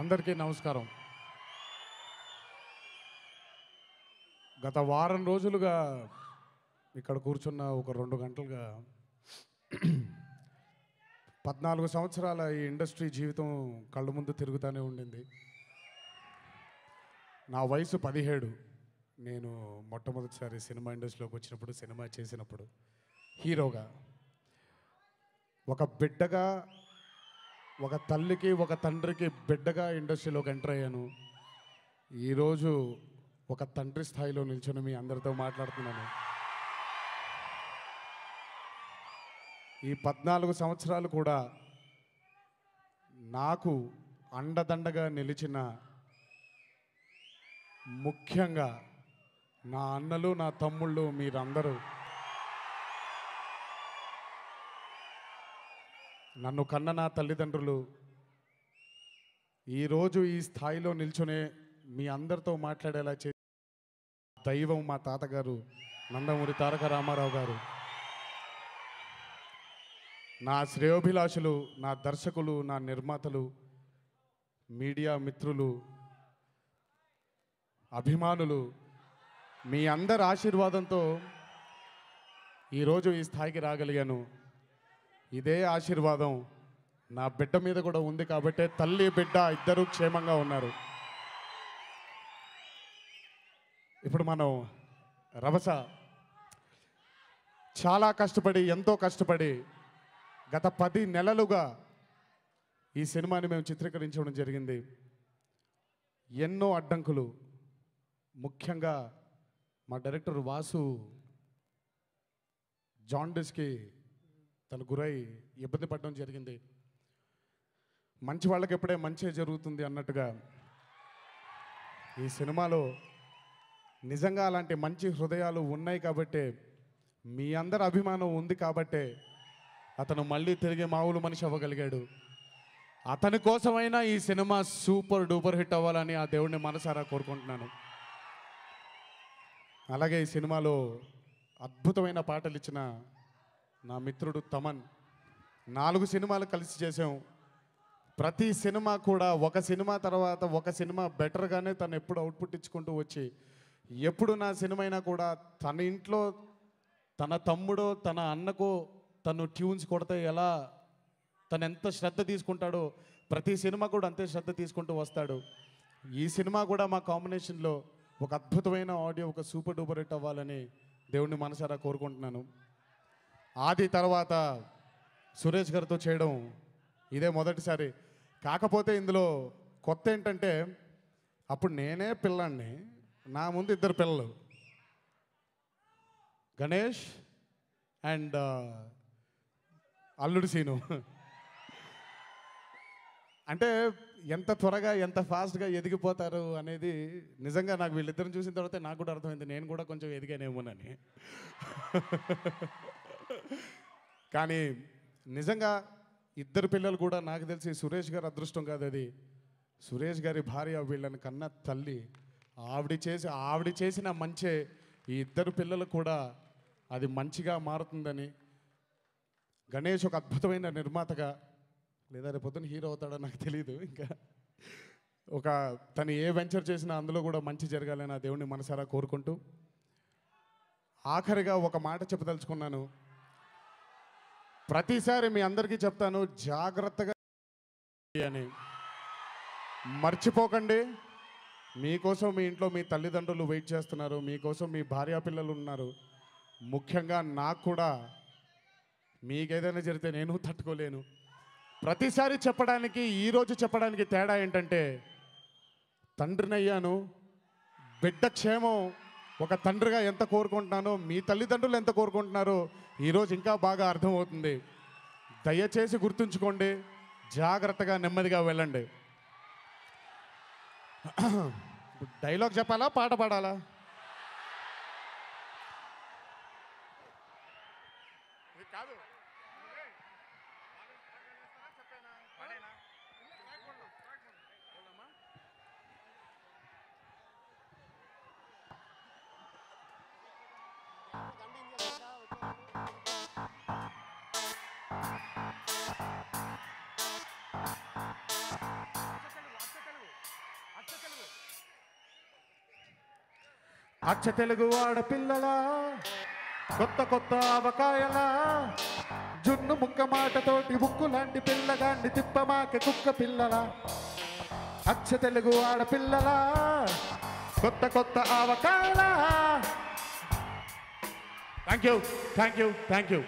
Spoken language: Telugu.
అందరికీ నమస్కారం గత వారం రోజులుగా ఇక్కడ కూర్చున్న ఒక రెండు గంటలుగా పద్నాలుగు సంవత్సరాల ఈ ఇండస్ట్రీ జీవితం కళ్ళు ముందు తిరుగుతూనే ఉండింది నా వయసు పదిహేడు నేను మొట్టమొదటిసారి సినిమా ఇండస్ట్రీలోకి వచ్చినప్పుడు సినిమా చేసినప్పుడు హీరోగా ఒక బిడ్డగా ఒక తల్లికి ఒక తండ్రికి బిడ్డగా ఇండస్ట్రీలోకి ఎంటర్ అయ్యాను ఈరోజు ఒక తండ్రి స్థాయిలో నిల్చొని మీ అందరితో మాట్లాడుతున్నాను ఈ పద్నాలుగు సంవత్సరాలు కూడా నాకు అండదండగా నిలిచిన ముఖ్యంగా నా అన్నలు నా తమ్ముళ్ళు మీరందరూ నన్ను కన్న నా తల్లిదండ్రులు ఈరోజు ఈ స్థాయిలో నిల్చునే మీ అందరితో మాట్లాడేలా చే దైవం మా తాతగారు నందమూరి తారక రామారావు గారు నా శ్రేయోభిలాషులు నా దర్శకులు నా నిర్మాతలు మీడియా మిత్రులు అభిమానులు మీ అందరి ఆశీర్వాదంతో ఈరోజు ఈ స్థాయికి రాగలిగాను ఇదే ఆశీర్వాదం నా బిడ్డ మీద కూడా ఉంది కాబట్టే తల్లి బిడ్డ ఇద్దరూ క్షేమంగా ఉన్నారు ఇప్పుడు మనం రభస చాలా కష్టపడి ఎంతో కష్టపడి గత పది నెలలుగా ఈ సినిమాని మేము చిత్రీకరించడం జరిగింది ఎన్నో అడ్డంకులు ముఖ్యంగా మా డైరెక్టర్ వాసు జాండిస్కి తను గురై ఇబ్బంది పడడం జరిగింది మంచి వాళ్ళకి ఎప్పుడే మంచే జరుగుతుంది అన్నట్టుగా ఈ సినిమాలో నిజంగా అలాంటి మంచి హృదయాలు ఉన్నాయి కాబట్టే మీ అందరి అభిమానం ఉంది కాబట్టే అతను మళ్ళీ తిరిగి మామూలు మనిషి అవ్వగలిగాడు అతని కోసమైనా ఈ సినిమా సూపర్ డూపర్ హిట్ అవ్వాలని ఆ దేవుడిని మనసారా కోరుకుంటున్నాను అలాగే ఈ సినిమాలో అద్భుతమైన పాటలు ఇచ్చిన నా మిత్రుడు తమన్ నాలుగు సినిమాలు కలిసి చేసాం ప్రతి సినిమా కూడా ఒక సినిమా తర్వాత ఒక సినిమా బెటర్గానే తను ఎప్పుడు అవుట్పుట్ ఇచ్చుకుంటూ వచ్చి ఎప్పుడు నా సినిమా అయినా కూడా తన ఇంట్లో తన తమ్ముడో తన అన్నకో తను ట్యూన్స్ కొడితే ఎలా తను ఎంత శ్రద్ధ తీసుకుంటాడో ప్రతి సినిమా కూడా అంతే శ్రద్ధ తీసుకుంటూ వస్తాడు ఈ సినిమా కూడా మా కాంబినేషన్లో ఒక అద్భుతమైన ఆడియో ఒక సూపర్ డూపర్ హిట్ అవ్వాలని దేవుణ్ణి మనసారా కోరుకుంటున్నాను ఆది తర్వాత సురేష్ గారితో చేయడం ఇదే మొదటిసారి కాకపోతే ఇందులో కొత్త ఏంటంటే అప్పుడు నేనే పిల్లాన్ని నా ముందు ఇద్దరు పిల్లలు గణేష్ అండ్ అల్లుడు సీను అంటే ఎంత త్వరగా ఎంత ఫాస్ట్గా ఎదిగిపోతారు అనేది నిజంగా నాకు వీళ్ళిద్దరిని చూసిన తర్వాత నాకు కూడా అర్థమైంది నేను కూడా కొంచెం ఎదిగానేమోనని కానీ నిజంగా ఇద్దరు పిల్లలు కూడా నాకు తెలిసి సురేష్ గారు అదృష్టం కాదు అది సురేష్ గారి భార్య వీళ్ళని కన్న తల్లి ఆవిడ చేసి ఆవిడ చేసిన మంచే ఈ ఇద్దరు పిల్లలు కూడా అది మంచిగా మారుతుందని గణేష్ ఒక అద్భుతమైన నిర్మాతగా లేదా రేపొద్దున హీరో అవుతాడో నాకు తెలియదు ఇంకా ఒక తను ఏ వెంచర్ చేసినా అందులో కూడా మంచి జరగాలని ఆ దేవుణ్ణి మనసారా కోరుకుంటూ ఆఖరిగా ఒక మాట చెప్పదలుచుకున్నాను ప్రతిసారి మీ అందరికీ చెప్తాను జాగ్రత్తగా అని మర్చిపోకండి మీకోసం మీ ఇంట్లో మీ తల్లిదండ్రులు వెయిట్ చేస్తున్నారు మీకోసం మీ పిల్లలు ఉన్నారు ముఖ్యంగా నాకు కూడా మీకేదైనా జరిగితే నేను తట్టుకోలేను ప్రతిసారి చెప్పడానికి ఈరోజు చెప్పడానికి తేడా ఏంటంటే తండ్రినయ్యాను బిడ్డ క్షేమం ఒక తండ్రిగా ఎంత కోరుకుంటున్నానో మీ తల్లిదండ్రులు ఎంత కోరుకుంటున్నారో ఈరోజు ఇంకా బాగా అర్థమవుతుంది దయచేసి గుర్తుంచుకోండి జాగ్రత్తగా నెమ్మదిగా వెళ్ళండి డైలాగ్ చెప్పాలా పాట పాడాలా కాదు అచ్చ తెలుగు ఆడపిల్లలా కొత్త కొత్త అవకాయల జున్ను ముక్క మాటతోటి ఉక్కు లాంటి పిల్లగాన్ని తిప్పమాక కుక్క పిల్లలా అచ్చ తెలుగు ఆడపిల్లలా కొత్త కొత్త అవకాయల thank you thank you thank you